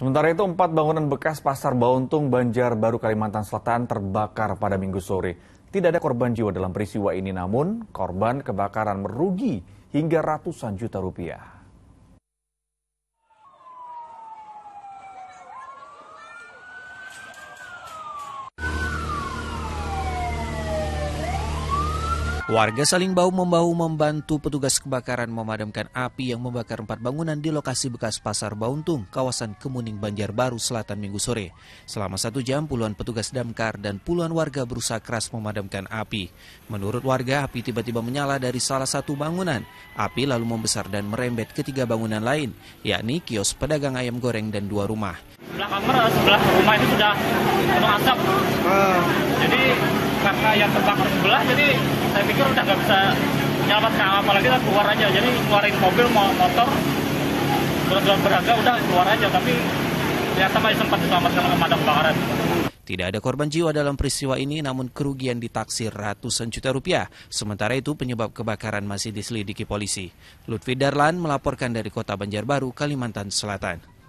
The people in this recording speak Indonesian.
Sementara itu, empat bangunan bekas Pasar Bauntung, Baru, Kalimantan Selatan terbakar pada minggu sore. Tidak ada korban jiwa dalam peristiwa ini, namun korban kebakaran merugi hingga ratusan juta rupiah. Warga saling bau membahu membantu petugas kebakaran memadamkan api yang membakar empat bangunan di lokasi bekas Pasar Bauntung, kawasan Kemuning Banjarbaru Selatan Minggu sore. Selama satu jam, puluhan petugas damkar dan puluhan warga berusaha keras memadamkan api. Menurut warga, api tiba-tiba menyala dari salah satu bangunan. Api lalu membesar dan merembet ke tiga bangunan lain, yakni kios pedagang ayam goreng dan dua rumah. Sebelah kamar, sebelah rumah itu sudah penuh asap. Ah. Jadi karena yang terbakar sebelah, jadi hancur udah nggak bisa nyelamat ke lagi kita keluar aja jadi keluarin mobil mau motor berat-berat berharga udah keluar aja tapi ternyata masih sempat diselamatkan ke pemadam kebakaran tidak ada korban jiwa dalam peristiwa ini, namun kerugian ditaksir ratusan juta rupiah. Sementara itu, penyebab kebakaran masih diselidiki polisi. Lutfi Darlan melaporkan dari kota Banjarbaru, Kalimantan Selatan.